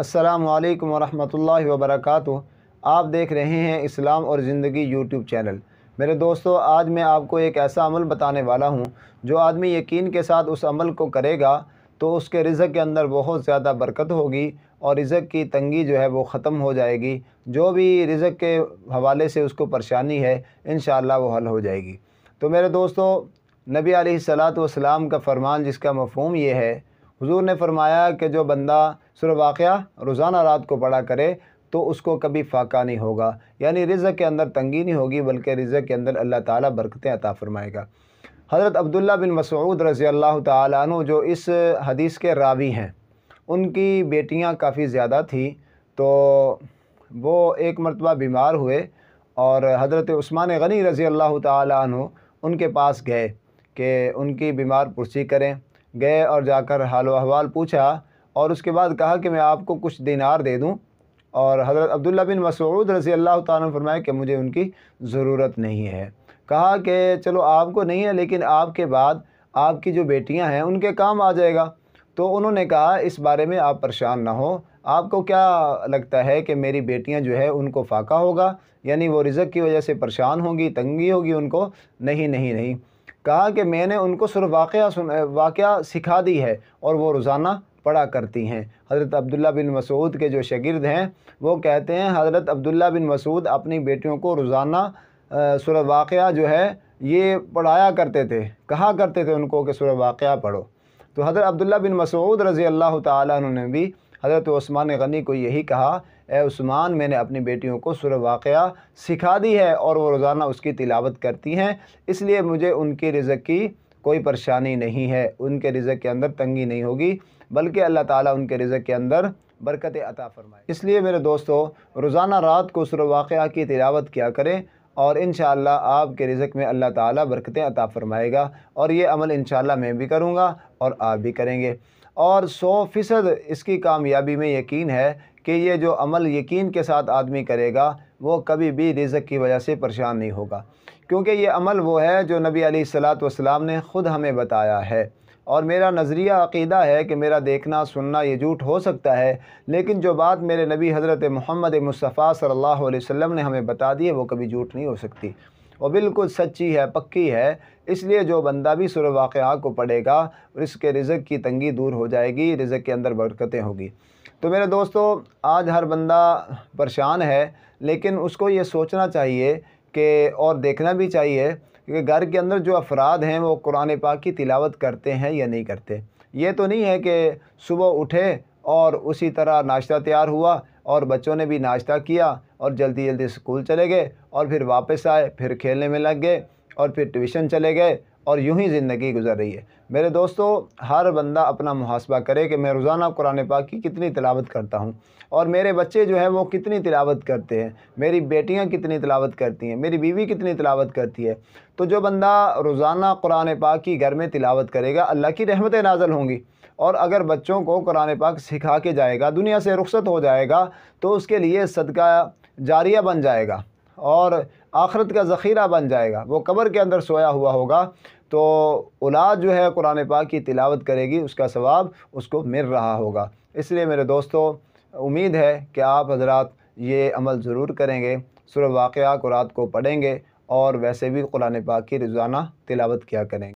असलकम वरहमल वबरक आप देख रहे हैं इस्लाम और ज़िंदगी यूट्यूब चैनल मेरे दोस्तों आज मैं आपको एक ऐसा अमल बताने वाला हूँ जो आदमी यकीन के साथ उस अमल को करेगा तो उसके रिज़क के अंदर बहुत ज़्यादा बरकत होगी और रिज़क की तंगी जो है वो ख़त्म हो जाएगी जो भी रिज़क के हवाले से उसको परेशानी है इन वो हल हो जाएगी तो मेरे दोस्तों नबी सलात वाम का फ़रमान जिसका मफहम ये है हुजूर ने फरमाया कि जो बंदा सुर वाक़ रोज़ाना रात को पढ़ा करे तो उसको कभी फाका नहीं होगा यानी रिज़ के अंदर तंगी नहीं होगी बल्कि रिज़ के अंदर अल्लाह ताला बरकतें अता फ़रमाएगा हज़रत अब्दुल्ला बिन मसूद रज़ी अल्लाह तु जो इस हदीस के रावी हैं उनकी बेटियाँ काफ़ी ज़्यादा थी तो वो एक मरतबा बीमार हुए और हज़रत स्मान गनी रज़ी अल्लाह तु उनके पास गए कि उनकी बीमार पुरसी करें गए और जाकर हाल अहवाल पूछा और उसके बाद कहा कि मैं आपको कुछ दिनार दे दूँ और हज़रत अब्दुल्ला बिन मसूद रज़ी अल्लाह तरमाए कि मुझे उनकी ज़रूरत नहीं है कहा कि चलो आपको नहीं है लेकिन आपके बाद आपकी जो बेटियां हैं उनके काम आ जाएगा तो उन्होंने कहा इस बारे में आप परेशान ना हो आपको क्या लगता है कि मेरी बेटियां जो है उनको फाका होगा यानी वो रिज़क की वजह से परेशान होंगी तंगी होगी उनको नहीं नहीं नहीं कहा कि मैंने उनको सिर्फ वाक़ वाक़ सिखा दी है और वो रोज़ाना पढ़ा करती हैं हज़रत अब्दुल्ला बिन मसूद के जो शागिर्द हैं वो कहते हैं हज़रत अब्दुल्ला बिन मसूद अपनी बेटियों को रोज़ाना सुर वाक़ जो है ये पढ़ाया करते थे कहा करते थे उनको कि सुर वाक़ पढ़ो तो हज़रत अब्दुल्ला बिन मसूद रज़ी अल्लाह तुमने भी हज़रत ओस्मान गनी को यही कहा ए उस्मान मैंने अपनी बेटियों को सुर वाक़ सिखा दी है और वो रोज़ाना उसकी तिलावत करती हैं इसलिए मुझे उनकी रिज़क की कोई परेशानी नहीं है उनके रिज़क के अंदर तंगी नहीं होगी बल्कि अल्लाह ताला उनके रिज़क के अंदर बरकत अता फरमाए इसलिए मेरे दोस्तों रोज़ाना रात को सुर वाक़ की तिलावत क्या करें और इन आपके रिज़क में अल्लाह ताला बरकतें अता फ़रमाएगा और ये अमल इन मैं भी करूँगा और आप भी करेंगे और सौ फ़ीसद इसकी कामयाबी में यकीन है कि ये जो अमल यकीन के साथ आदमी करेगा वो कभी भी रिज़क की वजह से परेशान नहीं होगा क्योंकि ये अमल वो है जो नबी अली सलात वसलाम ने ख़ुद हमें बताया है और मेरा नज़रिया अकीदा है कि मेरा देखना सुनना ये झूठ हो सकता है लेकिन जो बात मेरे नबी हज़रत महमद मुस्तफ़ा सल्ला अलैहि ने हमें बता दी है वो कभी झूठ नहीं हो सकती वो बिल्कुल सच्ची है पक्की है इसलिए जो बंदा भी सुर वाक़ को पढ़ेगा और इसके रिज़क की तंगी दूर हो जाएगी रिज़क के अंदर बरकतें होगी तो मेरे दोस्तों आज हर बंदा परेशान है लेकिन उसको ये सोचना चाहिए कि और देखना भी चाहिए कि घर के अंदर जो अफराद हैं वो कुरान पाक की तिलावत करते हैं या नहीं करते ये तो नहीं है कि सुबह उठे और उसी तरह नाश्ता तैयार हुआ और बच्चों ने भी नाश्ता किया और जल्दी जल्दी स्कूल चले गए और फिर वापस आए फिर खेलने में लग गए और फिर ट्यूशन चले गए और यूं ही ज़िंदगी गुजर रही है मेरे दोस्तों हर बंदा अपना मुहासबा करे कि मैं रोज़ाना कुरान पाक की कितनी तलावत करता हूँ और मेरे बच्चे जो हैं वो कितनी तिलावत करते हैं मेरी बेटियाँ कितनी तिलावत करती हैं मेरी बीवी कितनी तिलावत करती है तो जो बंदा रोज़ाना कुरान पाक की घर में तिलावत करेगा अल्लाह की रहमतें नाजल होंगी और अगर बच्चों को कुरान पाक सिखा के जाएगा दुनिया से रुख्सत हो जाएगा तो उसके लिए सदका जारिया बन जाएगा और आखरत का ज़ख़ीरा बन जाएगा वो कबर के अंदर सोया हुआ होगा तो औलाद जो है कुरान पाक की तिलावत करेगी उसका सवाब उसको मिल रहा होगा इसलिए मेरे दोस्तों उम्मीद है कि आप हजरात ये अमल ज़रूर करेंगे सुर वाक़ा को को पढ़ेंगे और वैसे भी कुरान पाक की रोज़ाना तिलावत किया करेंगे